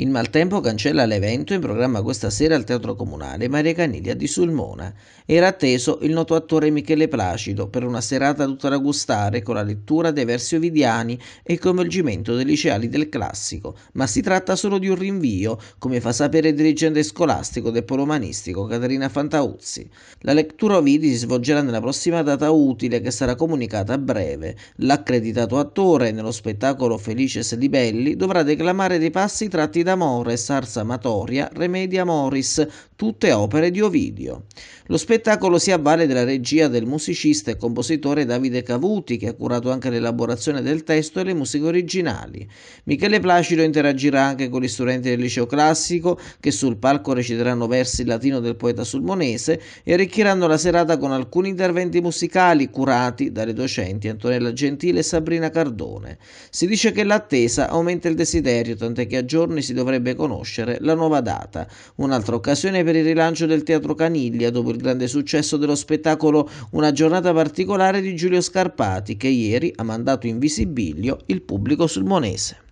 Il maltempo cancella l'evento in programma questa sera al Teatro Comunale Maria Caniglia di Sulmona. Era atteso il noto attore Michele Placido per una serata tutta da gustare con la lettura dei versi ovidiani e il coinvolgimento dei liceali del classico, ma si tratta solo di un rinvio, come fa sapere il dirigente scolastico del polo umanistico Caterina Fantauzzi. La lettura Ovidi si svolgerà nella prossima data utile che sarà comunicata a breve. L'accreditato attore nello spettacolo Felices Libelli dovrà declamare dei passi tratti da d'amore, Sars amatoria, Remedia Moris, tutte opere di Ovidio. Lo spettacolo si avvale della regia del musicista e compositore Davide Cavuti, che ha curato anche l'elaborazione del testo e le musiche originali. Michele Placido interagirà anche con gli studenti del liceo classico, che sul palco reciteranno versi in latino del poeta sulmonese e arricchiranno la serata con alcuni interventi musicali curati dalle docenti Antonella Gentile e Sabrina Cardone. Si dice che l'attesa aumenta il desiderio, tant'è che a giorni si dovrebbe conoscere la nuova data. Un'altra occasione per il rilancio del Teatro Caniglia dopo il grande successo dello spettacolo Una giornata particolare di Giulio Scarpati che ieri ha mandato in visibilio il pubblico sul Monese.